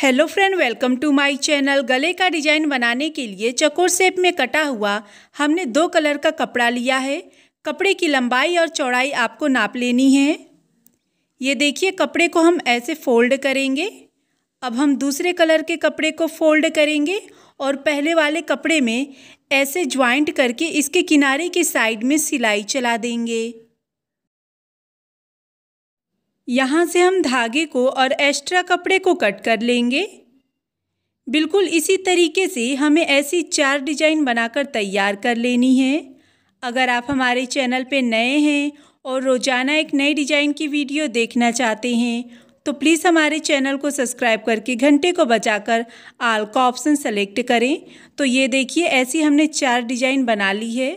hello friend welcome to my channel गले का design बनाने के लिए चकोर शेप में कटा हुआ हमने दो कलर का कपड़ा लिया है कपड़े की लंबाई और चौड़ाई आपको नाप लेनी है ये देखिए कपड़े को हम ऐसे फोल्ड करेंगे अब हम दूसरे कलर के कपड़े को फोल्ड करेंगे और पहले वाले कपड़े में ऐसे ज्वाइंट करके इसके किनारे की साइड में सिलाई चला देंगे यहाँ से हम धागे को और एक्स्ट्रा कपड़े को कट कर लेंगे बिल्कुल इसी तरीके से हमें ऐसी चार डिजाइन बनाकर तैयार कर लेनी है अगर आप हमारे चैनल पे नए हैं और रोज़ाना एक नई डिजाइन की वीडियो देखना चाहते हैं तो प्लीज़ हमारे चैनल को सब्सक्राइब करके घंटे को बजाकर आल का ऑप्शन सेलेक्ट करें तो ये देखिए ऐसी हमने चार डिजाइन बना ली है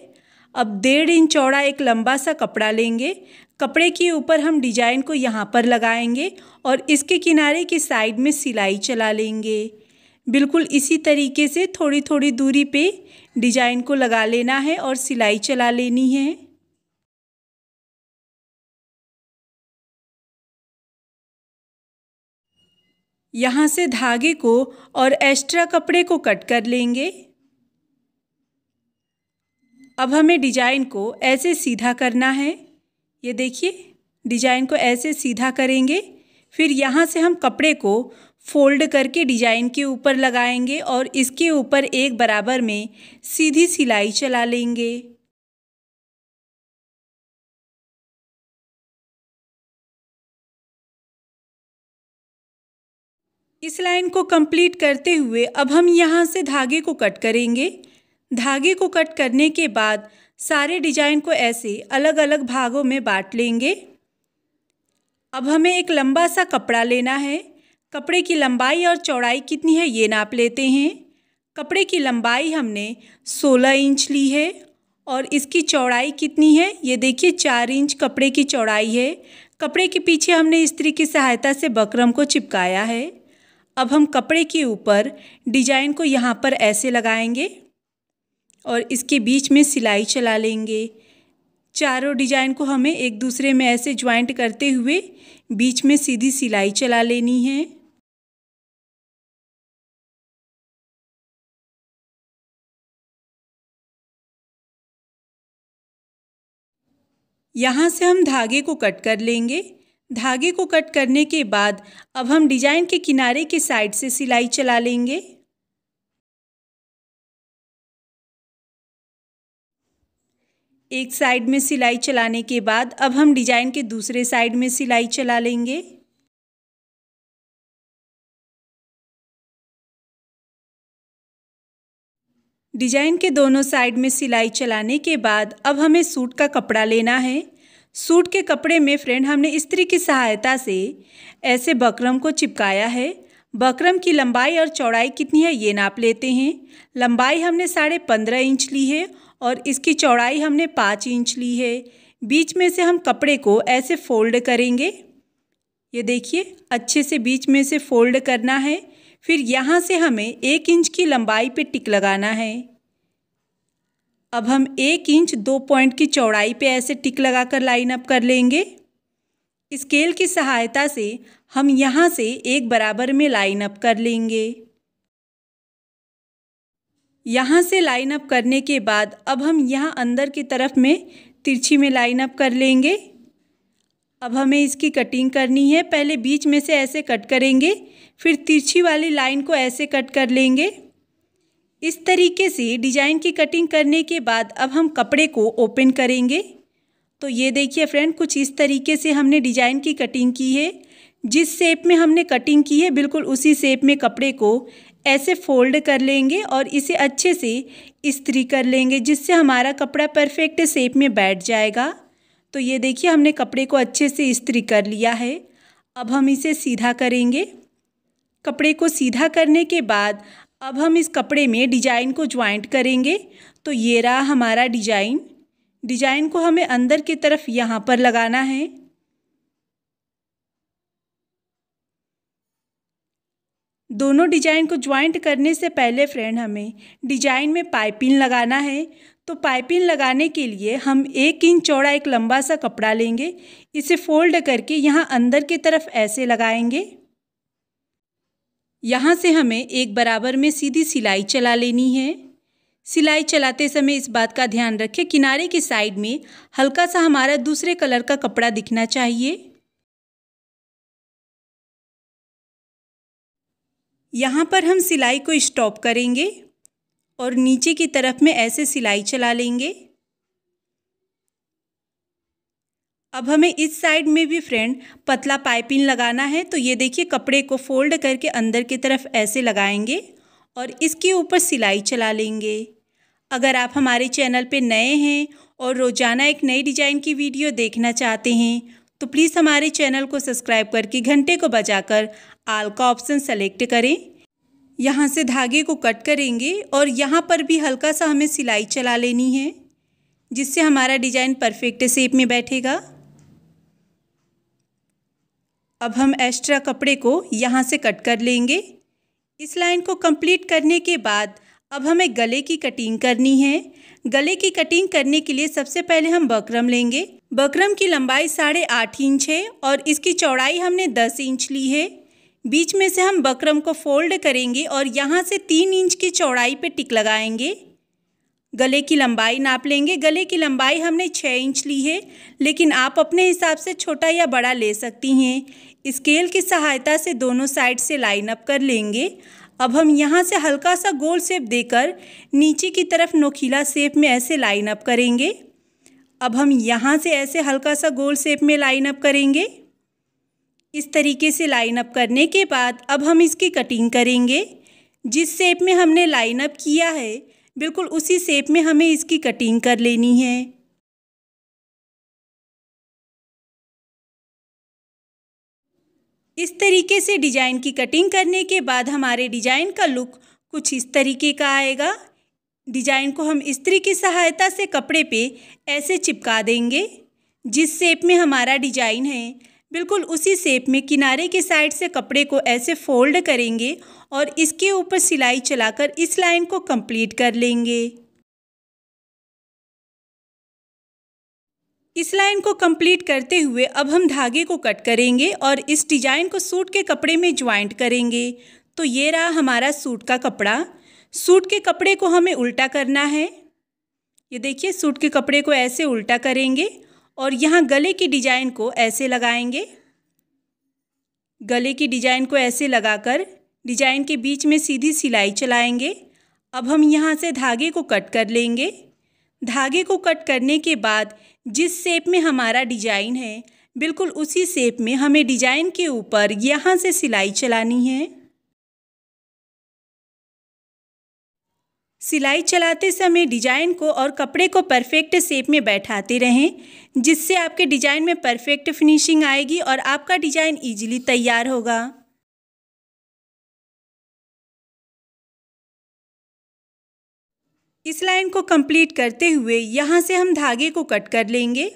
अब डेढ़ इंच चौड़ा एक लंबा सा कपड़ा लेंगे कपड़े के ऊपर हम डिजाइन को यहाँ पर लगाएंगे और इसके किनारे की साइड में सिलाई चला लेंगे बिल्कुल इसी तरीके से थोड़ी थोड़ी दूरी पे डिजाइन को लगा लेना है और सिलाई चला लेनी है यहाँ से धागे को और एक्स्ट्रा कपड़े को कट कर लेंगे अब हमें डिजाइन को ऐसे सीधा करना है ये देखिए डिजाइन को ऐसे सीधा करेंगे फिर यहाँ से हम कपड़े को फोल्ड करके डिजाइन के ऊपर लगाएंगे और इसके ऊपर एक बराबर में सीधी सिलाई चला लेंगे इस लाइन को कंप्लीट करते हुए अब हम यहाँ से धागे को कट करेंगे धागे को कट करने के बाद सारे डिजाइन को ऐसे अलग अलग भागों में बांट लेंगे अब हमें एक लंबा सा कपड़ा लेना है कपड़े की लंबाई और चौड़ाई कितनी है ये नाप लेते हैं कपड़े की लंबाई हमने 16 इंच ली है और इसकी चौड़ाई कितनी है ये देखिए चार इंच कपड़े की चौड़ाई है कपड़े के पीछे हमने स्त्री की सहायता से बकरम को चिपकाया है अब हम कपड़े के ऊपर डिजाइन को यहाँ पर ऐसे लगाएंगे और इसके बीच में सिलाई चला लेंगे चारों डिजाइन को हमें एक दूसरे में ऐसे ज्वाइंट करते हुए बीच में सीधी सिलाई चला लेनी है यहाँ से हम धागे को कट कर लेंगे धागे को कट करने के बाद अब हम डिजाइन के किनारे के साइड से सिलाई चला लेंगे एक साइड में सिलाई चलाने के बाद अब हम डिजाइन के दूसरे साइड में सिलाई चला लेंगे डिजाइन के दोनों साइड में सिलाई चलाने के बाद अब हमें सूट का कपड़ा लेना है सूट के कपड़े में फ्रेंड हमने स्त्री की सहायता से ऐसे बकरम को चिपकाया है बकरम की लंबाई और चौड़ाई कितनी है ये नाप लेते हैं लंबाई हमने साढ़े पंद्रह इंच ली है और इसकी चौड़ाई हमने पाँच इंच ली है बीच में से हम कपड़े को ऐसे फोल्ड करेंगे ये देखिए अच्छे से बीच में से फोल्ड करना है फिर यहाँ से हमें एक इंच की लंबाई पे टिक लगाना है अब हम एक इंच दो पॉइंट की चौड़ाई पे ऐसे टिक लगाकर लाइन अप कर लेंगे स्केल की सहायता से हम यहाँ से एक बराबर में लाइन अप कर लेंगे यहाँ से लाइन अप करने के बाद अब हम यहाँ अंदर की तरफ में तिरछी में लाइन अप कर लेंगे अब हमें इसकी कटिंग करनी है पहले बीच में से ऐसे कट करेंगे फिर तिरछी वाली लाइन को ऐसे कट कर लेंगे इस तरीके से डिजाइन की कटिंग करने के बाद अब हम कपड़े को ओपन करेंगे तो ये देखिए फ्रेंड कुछ इस तरीके से हमने डिजाइन की कटिंग की है जिस शेप में हमने कटिंग की है बिल्कुल उसी शेप में कपड़े को ऐसे फोल्ड कर लेंगे और इसे अच्छे से इस्त्री कर लेंगे जिससे हमारा कपड़ा परफेक्ट शेप में बैठ जाएगा तो ये देखिए हमने कपड़े को अच्छे से इस्त्री कर लिया है अब हम इसे सीधा करेंगे कपड़े को सीधा करने के बाद अब हम इस कपड़े में डिजाइन को ज्वाइंट करेंगे तो ये रहा हमारा डिजाइन डिजाइन को हमें अंदर की तरफ यहाँ पर लगाना है दोनों डिजाइन को ज्वाइंट करने से पहले फ्रेंड हमें डिजाइन में पाइपिंग लगाना है तो पाइपिंग लगाने के लिए हम एक इंच चौड़ा एक लंबा सा कपड़ा लेंगे इसे फोल्ड करके यहाँ अंदर की तरफ ऐसे लगाएंगे यहाँ से हमें एक बराबर में सीधी सिलाई चला लेनी है सिलाई चलाते समय इस बात का ध्यान रखें किनारे की साइड में हल्का सा हमारा दूसरे कलर का कपड़ा दिखना चाहिए यहाँ पर हम सिलाई को स्टॉप करेंगे और नीचे की तरफ में ऐसे सिलाई चला लेंगे अब हमें इस साइड में भी फ्रेंड पतला पाइपिंग लगाना है तो ये देखिए कपड़े को फोल्ड करके अंदर की तरफ ऐसे लगाएंगे और इसके ऊपर सिलाई चला लेंगे अगर आप हमारे चैनल पे नए हैं और रोज़ाना एक नई डिज़ाइन की वीडियो देखना चाहते हैं तो प्लीज़ हमारे चैनल को सब्सक्राइब करके घंटे को बजाकर आल का ऑप्शन सेलेक्ट करें यहाँ से धागे को कट करेंगे और यहाँ पर भी हल्का सा हमें सिलाई चला लेनी है जिससे हमारा डिज़ाइन परफेक्ट शेप में बैठेगा अब हम एक्स्ट्रा कपड़े को यहाँ से कट कर लेंगे इस लाइन को कंप्लीट करने के बाद अब हमें गले की कटिंग करनी है गले की कटिंग करने के लिए सबसे पहले हम बकरम लेंगे बकरम की लंबाई साढ़े आठ इंच है और इसकी चौड़ाई हमने दस इंच ली है बीच में से हम बकरम को फोल्ड करेंगे और यहाँ से तीन इंच की चौड़ाई पे टिक लगाएंगे गले की लंबाई नाप लेंगे गले की लंबाई हमने छः इंच ली है लेकिन आप अपने हिसाब से छोटा या बड़ा ले सकती हैं स्केल की सहायता से दोनों साइड से लाइन अप कर लेंगे अब हम यहाँ से हल्का सा गोल सेप देकर नीचे की तरफ नोखीला सेप में ऐसे लाइन अप करेंगे अब हम यहाँ से ऐसे हल्का सा गोल सेप में लाइन अप करेंगे इस तरीके से लाइन अप करने के बाद अब हम इसकी कटिंग करेंगे जिस शेप में हमने लाइन अप किया है बिल्कुल उसी शेप में हमें इसकी कटिंग कर लेनी है इस तरीके से डिजाइन की कटिंग करने के बाद हमारे डिजाइन का लुक कुछ इस तरीके का आएगा डिजाइन को हम इस्त्री की सहायता से कपड़े पे ऐसे चिपका देंगे जिस शेप में हमारा डिजाइन है बिल्कुल उसी सेप में किनारे के साइड से कपड़े को ऐसे फोल्ड करेंगे और इसके ऊपर सिलाई चलाकर इस लाइन को कंप्लीट कर लेंगे इस लाइन को कंप्लीट करते हुए अब हम धागे को कट करेंगे और इस डिजाइन को सूट के कपड़े में ज्वाइंट करेंगे तो ये रहा हमारा सूट का कपड़ा सूट के कपड़े को हमें उल्टा करना है ये देखिए सूट के कपड़े को ऐसे उल्टा करेंगे और यहाँ गले की डिजाइन को ऐसे लगाएंगे गले की डिजाइन को ऐसे लगाकर डिजाइन के बीच में सीधी सिलाई चलाएंगे अब हम यहाँ से धागे को कट कर लेंगे धागे को कट करने के बाद जिस शेप में हमारा डिजाइन है बिल्कुल उसी शेप में हमें डिजाइन के ऊपर यहाँ से सिलाई चलानी है सिलाई चलाते समय डिजाइन को और कपड़े को परफेक्ट शेप में बैठाते रहें जिससे आपके डिजाइन में परफेक्ट फिनिशिंग आएगी और आपका डिजाइन इजीली तैयार होगा इस लाइन को कंप्लीट करते हुए यहाँ से हम धागे को कट कर लेंगे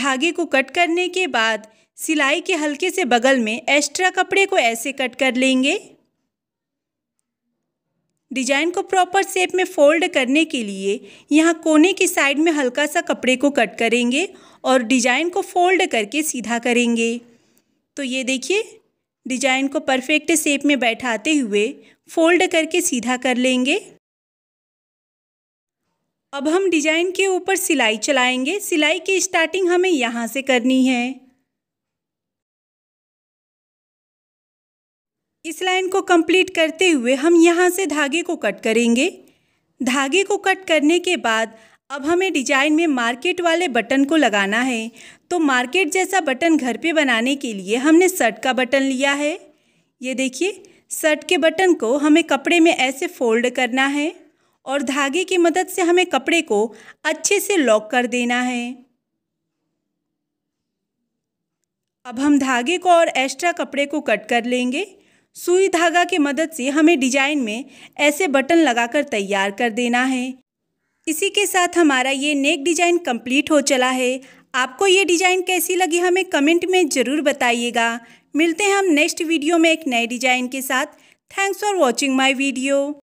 धागे को कट करने के बाद सिलाई के हल्के से बगल में एक्स्ट्रा कपड़े को ऐसे कट कर लेंगे डिजाइन को प्रॉपर शेप में फोल्ड करने के लिए यहाँ कोने की साइड में हल्का सा कपड़े को कट करेंगे और डिजाइन को फोल्ड करके सीधा करेंगे तो ये देखिए डिजाइन को परफेक्ट शेप में बैठाते हुए फोल्ड करके सीधा कर लेंगे अब हम डिजाइन के ऊपर सिलाई चलाएंगे सिलाई की स्टार्टिंग हमें यहाँ से करनी है इस लाइन को कंप्लीट करते हुए हम यहाँ से धागे को कट करेंगे धागे को कट करने के बाद अब हमें डिजाइन में मार्केट वाले बटन को लगाना है तो मार्केट जैसा बटन घर पे बनाने के लिए हमने शर्ट का बटन लिया है ये देखिए शर्ट के बटन को हमें कपड़े में ऐसे फोल्ड करना है और धागे की मदद से हमें कपड़े को अच्छे से लॉक कर देना है अब हम धागे को और एक्स्ट्रा कपड़े को कट कर लेंगे सुई धागा की मदद से हमें डिजाइन में ऐसे बटन लगाकर तैयार कर देना है इसी के साथ हमारा ये नेक डिजाइन कंप्लीट हो चला है आपको ये डिजाइन कैसी लगी हमें कमेंट में ज़रूर बताइएगा मिलते हैं हम नेक्स्ट वीडियो में एक नए डिजाइन के साथ thanks for watching my video